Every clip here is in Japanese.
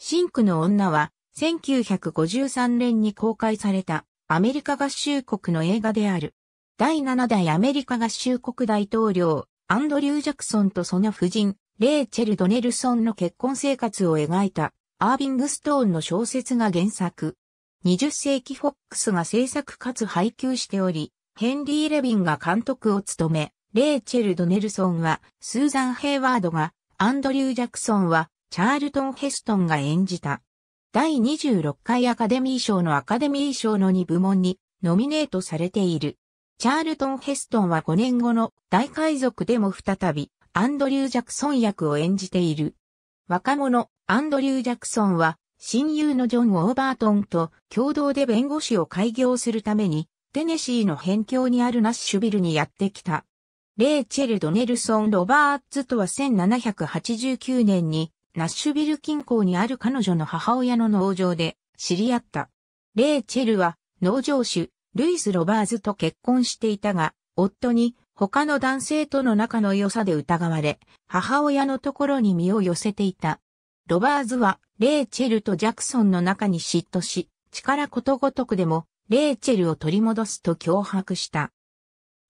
シンクの女は、1953年に公開されたアメリカ合衆国の映画である。第7代アメリカ合衆国大統領、アンドリュー・ジャクソンとその夫人、レーチェル・ドネルソンの結婚生活を描いた、アービング・ストーンの小説が原作。20世紀フォックスが制作かつ配給しており、ヘンリー・レビンが監督を務め、レーチェル・ドネルソンは、スーザン・ヘイワードが、アンドリュー・ジャクソンは、チャールトン・ヘストンが演じた。第26回アカデミー賞のアカデミー賞の2部門にノミネートされている。チャールトン・ヘストンは5年後の大海賊でも再びアンドリュー・ジャクソン役を演じている。若者アンドリュー・ジャクソンは親友のジョン・オーバートンと共同で弁護士を開業するためにテネシーの辺境にあるナッシュビルにやってきた。レイチェル・ドネルソン・ロバーツとは1789年にナッシュビル近郊にある彼女の母親の農場で知り合った。レイチェルは農場主、ルイス・ロバーズと結婚していたが、夫に他の男性との仲の良さで疑われ、母親のところに身を寄せていた。ロバーズは、レイチェルとジャクソンの中に嫉妬し、力ことごとくでも、レイチェルを取り戻すと脅迫した。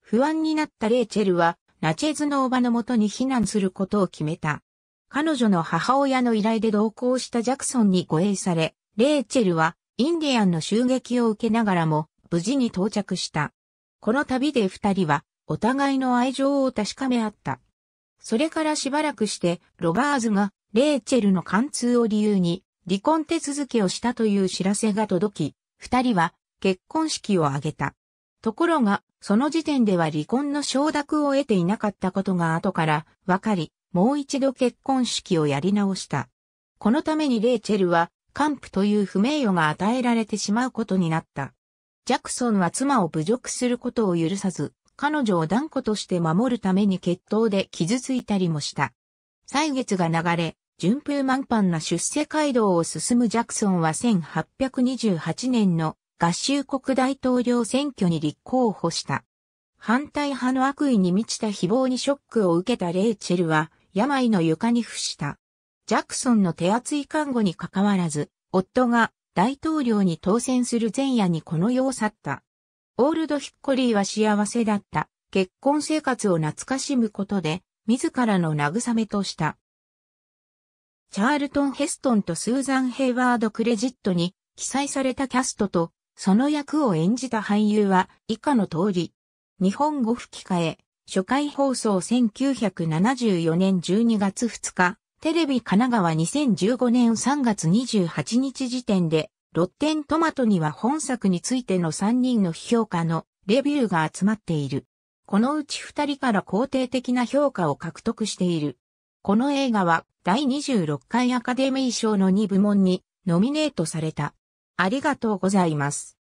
不安になったレイチェルは、ナチェズのおばのもとに避難することを決めた。彼女の母親の依頼で同行したジャクソンに護衛され、レーチェルはインディアンの襲撃を受けながらも無事に到着した。この旅で二人はお互いの愛情を確かめ合った。それからしばらくしてロバーズがレーチェルの貫通を理由に離婚手続きをしたという知らせが届き、二人は結婚式を挙げた。ところが、その時点では離婚の承諾を得ていなかったことが後から分かり、もう一度結婚式をやり直した。このためにレイチェルは、カンプという不名誉が与えられてしまうことになった。ジャクソンは妻を侮辱することを許さず、彼女を断固として守るために決闘で傷ついたりもした。歳月が流れ、順風満帆な出世街道を進むジャクソンは1828年の合衆国大統領選挙に立候補した。反対派の悪意に満ちた誹謗にショックを受けたレイチェルは、病の床に伏した。ジャクソンの手厚い看護にかかわらず、夫が大統領に当選する前夜にこの世を去った。オールドヒッコリーは幸せだった。結婚生活を懐かしむことで、自らの慰めとした。チャールトン・ヘストンとスーザン・ヘイワード・クレジットに記載されたキャストと、その役を演じた俳優は以下の通り、日本語吹き替え、初回放送1974年12月2日、テレビ神奈川2015年3月28日時点で、ロッテントマトには本作についての3人の評価のレビューが集まっている。このうち2人から肯定的な評価を獲得している。この映画は第26回アカデミー賞の2部門にノミネートされた。ありがとうございます。